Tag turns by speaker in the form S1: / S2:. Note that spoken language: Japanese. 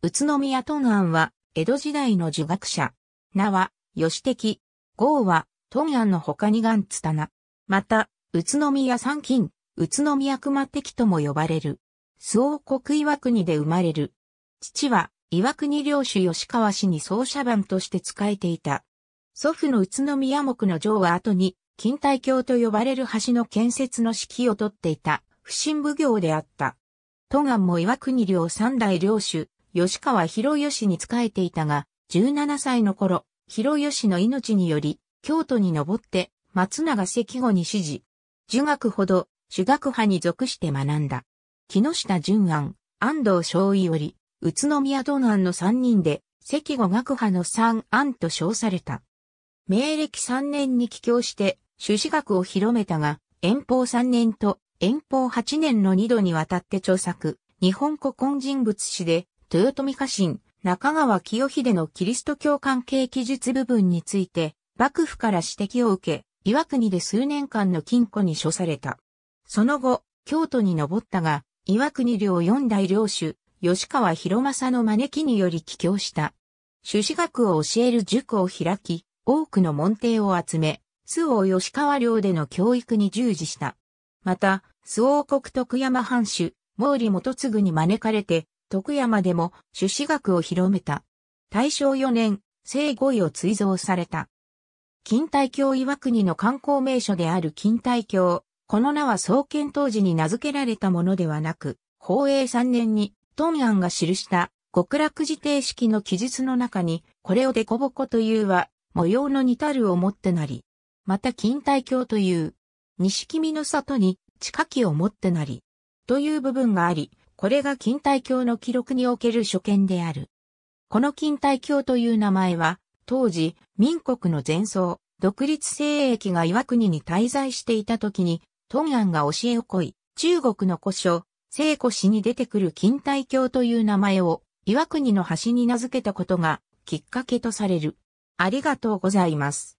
S1: 宇都宮東安は、江戸時代の儒学者。名は、義的。豪は、東安の他に元津棚。また、宇都宮三金、宇都宮熊敵とも呼ばれる。周王国岩国で生まれる。父は、岩国領主吉川氏に奏者番として仕えていた。祖父の宇都宮木の城は後に、錦帯橋と呼ばれる橋の建設の指揮をとっていた、不審奉行であった。東安も岩国領三代領主、吉川広義に仕えていたが、17歳の頃、広義の命により、京都に登って、松永関後に指示。儒学ほど、儒学派に属して学んだ。木下淳安、安藤昭伊より、宇都宮道安の3人で、関後学派の三安と称された。明暦3年に帰郷して、朱子学を広めたが、遠方3年と遠方8年の2度にわたって著作、日本古今人物史で、豊臣家臣、中川清秀のキリスト教関係記述部分について、幕府から指摘を受け、岩国で数年間の金庫に処された。その後、京都に登ったが、岩国領四大領主、吉川広政の招きにより帰郷した。朱子学を教える塾を開き、多くの門弟を集め、周王吉川領での教育に従事した。また、周王国徳山藩主、毛利元次に招かれて、徳山でも朱子学を広めた。大正4年、聖五位を追贈された。近代教岩国の観光名所である近代教、この名は創建当時に名付けられたものではなく、宝永3年に、東安が記した極楽寺定式の記述の中に、これをデコボコというは、模様の似たるをもってなり、また近代教という、西君の里に地下機をもってなり、という部分があり、これが錦帯橋の記録における所見である。この錦帯橋という名前は、当時、民国の前奏、独立鋭機が岩国に滞在していた時に、トンアンが教えをこい、中国の古書、聖古史に出てくる錦帯橋という名前を、岩国の橋に名付けたことが、きっかけとされる。ありがとうございます。